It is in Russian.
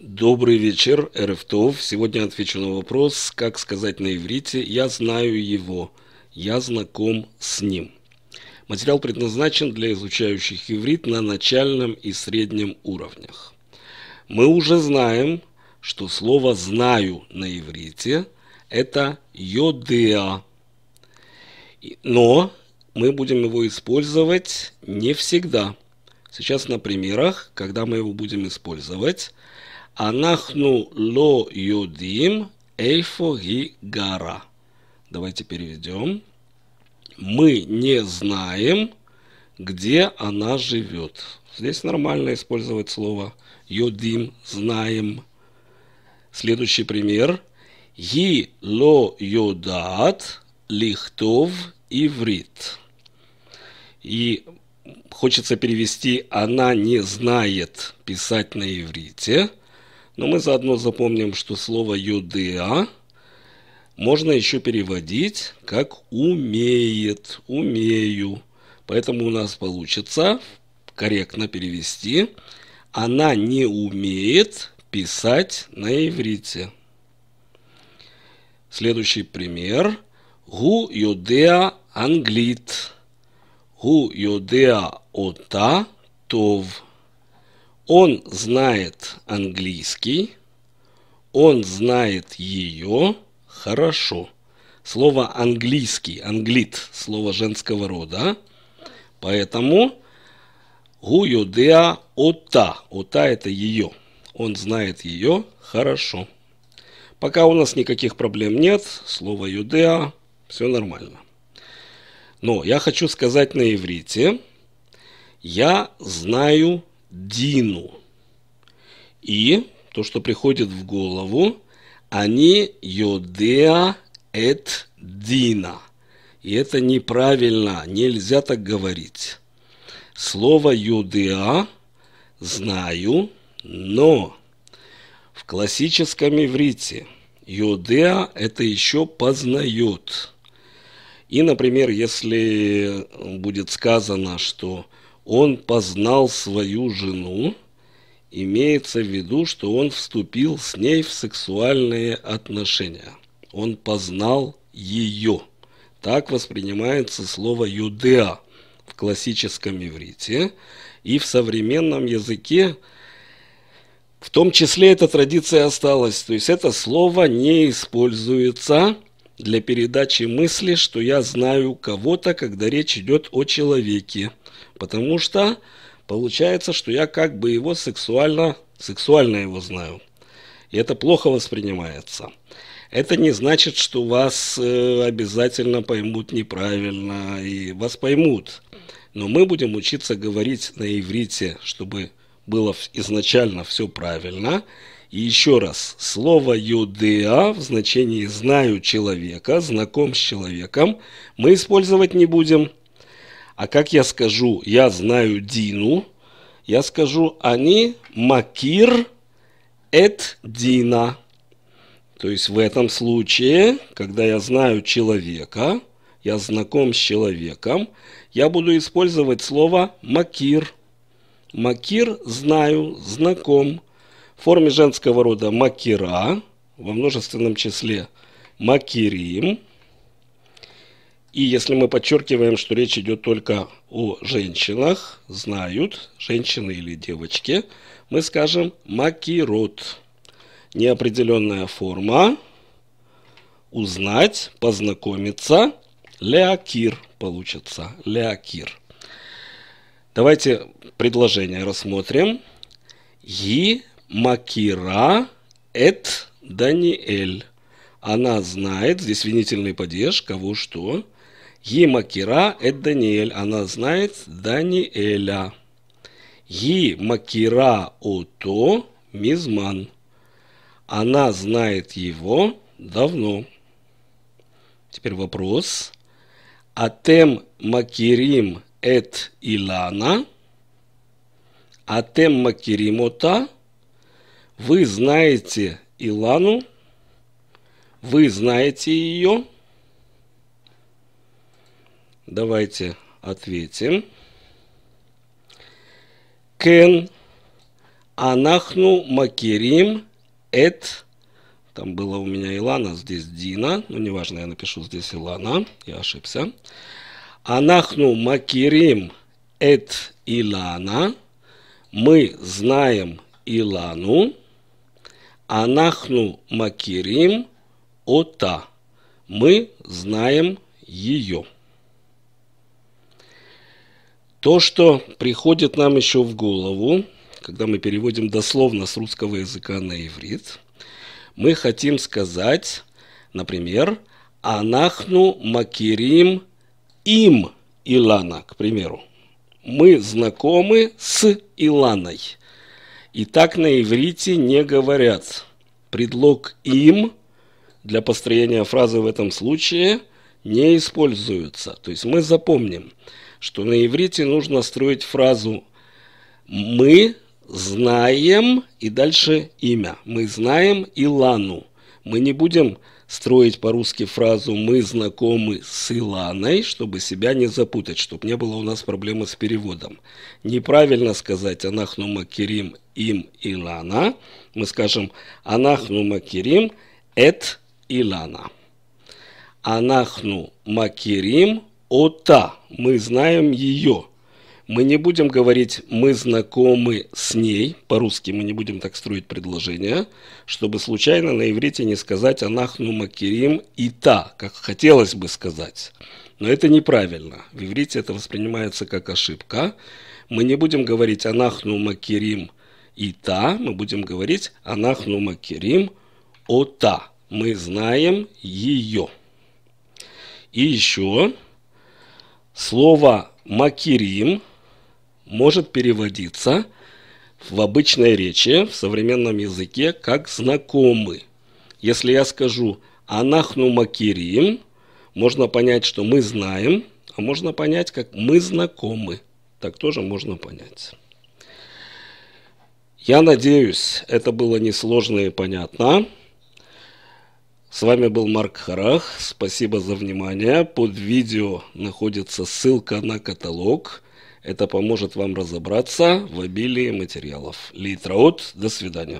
Добрый вечер, РФТОВ. Сегодня отвечу на вопрос, как сказать на иврите «Я знаю его», «Я знаком с ним». Материал предназначен для изучающих иврит на начальном и среднем уровнях. Мы уже знаем, что слово «знаю» на иврите – это «йодеа». Но мы будем его использовать не всегда. Сейчас на примерах, когда мы его будем использовать, Анахну ло юдим эйфо ги гара. Давайте переведем. Мы не знаем, где она живет. Здесь нормально использовать слово юдим, знаем. Следующий пример. Ги ло юдат лихтов иврит. И хочется перевести «она не знает писать на иврите», но мы заодно запомним, что слово «юдеа» можно еще переводить как «умеет», «умею». Поэтому у нас получится корректно перевести «она не умеет писать на иврите». Следующий пример. Гу юдеа англит. Гу юдеа ота тов. Он знает английский. Он знает ее хорошо. Слово английский, англит, слово женского рода. Поэтому гуюдеа ота. Ота это ее. Он знает ее хорошо. Пока у нас никаких проблем нет. Слово юдеа. Все нормально. Но я хочу сказать на иврите. Я знаю Дину. И то, что приходит в голову, они йодеа эт дина. И это неправильно, нельзя так говорить. Слово юдеа знаю, но в классическом иврите юдеа это еще познает. И, например, если будет сказано, что он познал свою жену, имеется в виду, что он вступил с ней в сексуальные отношения. Он познал ее. Так воспринимается слово «юдеа» в классическом иврите и в современном языке в том числе эта традиция осталась, то есть это слово не используется для передачи мысли, что я знаю кого-то, когда речь идет о человеке, потому что получается, что я как бы его сексуально, сексуально его знаю. И это плохо воспринимается. Это не значит, что вас э, обязательно поймут неправильно, и вас поймут. Но мы будем учиться говорить на иврите, чтобы было изначально все правильно – и еще раз, слово «юдеа» в значении «знаю человека», «знаком с человеком» мы использовать не будем. А как я скажу «я знаю Дину», я скажу «они макир эт Дина». То есть в этом случае, когда я знаю человека, я знаком с человеком, я буду использовать слово «макир». «Макир» – знаю, знаком форме женского рода макира, во множественном числе макирим. И если мы подчеркиваем, что речь идет только о женщинах, знают, женщины или девочки, мы скажем макирот. Неопределенная форма. Узнать, познакомиться. Леакир получится. Леакир. Давайте предложение рассмотрим. И Макира эт Даниэль. Она знает, здесь винительный падеж, кого что. Ги Макира эт Даниэль. Она знает Даниэля. Ги Макира ото мизман. Она знает его давно. Теперь вопрос. Атем Макирим эт Илана. Атем Макиримота. Вы знаете Илану? Вы знаете ее? Давайте ответим. Кен анахну макерим эт... Там было у меня Илана, здесь Дина. Ну, неважно, я напишу здесь Илана. Я ошибся. Анахну макерим эт Илана. Мы знаем Илану. Анахну макирим ота. Мы знаем ее. То, что приходит нам еще в голову, когда мы переводим дословно с русского языка на иврит, мы хотим сказать, например, «Анахну макирим им Илана», к примеру. Мы знакомы с Иланой – и так на иврите не говорят. Предлог «им» для построения фразы в этом случае не используется. То есть мы запомним, что на иврите нужно строить фразу «мы знаем» и дальше имя. «Мы знаем Илану». Мы не будем строить по-русски фразу «мы знакомы с Иланой», чтобы себя не запутать, чтобы не было у нас проблемы с переводом. Неправильно сказать «анахну макерим им Илана», мы скажем «анахну макерим эт Илана». «Анахну макерим ота», мы знаем ее – мы не будем говорить «мы знакомы с ней», по-русски мы не будем так строить предложение, чтобы случайно на иврите не сказать «анахну макирим и та», как хотелось бы сказать. Но это неправильно. В иврите это воспринимается как ошибка. Мы не будем говорить «анахну макирим и та», мы будем говорить «анахну макирим о та». Мы знаем ее. И еще слово «макирим» может переводиться в обычной речи, в современном языке, как «знакомы». Если я скажу «анахну макирим», можно понять, что мы знаем, а можно понять, как мы знакомы. Так тоже можно понять. Я надеюсь, это было несложно и понятно. С вами был Марк Харах. Спасибо за внимание. Под видео находится ссылка на каталог – это поможет вам разобраться в обилии материалов. Лейтраут, до свидания.